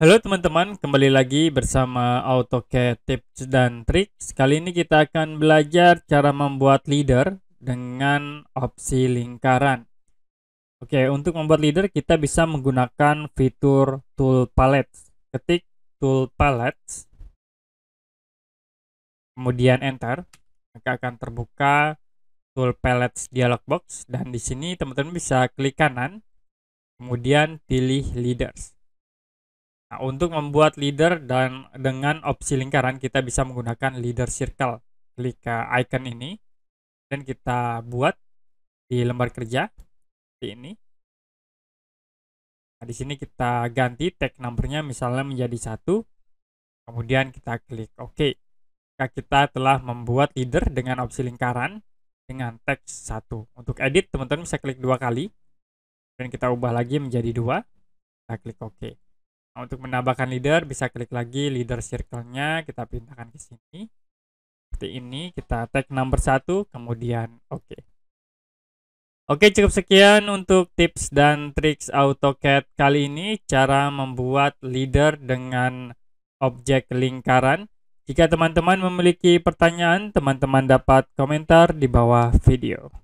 Halo teman-teman, kembali lagi bersama AutoCAD Tips dan Trik. Kali ini kita akan belajar cara membuat leader dengan opsi lingkaran. Oke, untuk membuat leader kita bisa menggunakan fitur tool Palette. Ketik tool Palette, kemudian enter, maka akan terbuka tool Palette dialog box dan di sini teman-teman bisa klik kanan, kemudian pilih leaders. Nah, untuk membuat leader dan dengan opsi lingkaran kita bisa menggunakan leader circle. Klik icon ini dan kita buat di lembar kerja seperti ini. Nah, di sini kita ganti tag numbernya misalnya menjadi satu. Kemudian kita klik OK. Jika kita telah membuat leader dengan opsi lingkaran dengan teks satu. Untuk edit teman-teman bisa klik dua kali. Dan kita ubah lagi menjadi dua. Kita klik OK untuk menambahkan leader bisa klik lagi leader circle-nya, kita pindahkan ke sini. Seperti ini, kita tag number satu, kemudian oke. Okay. Oke, cukup sekian untuk tips dan triks AutoCAD kali ini cara membuat leader dengan objek lingkaran. Jika teman-teman memiliki pertanyaan, teman-teman dapat komentar di bawah video.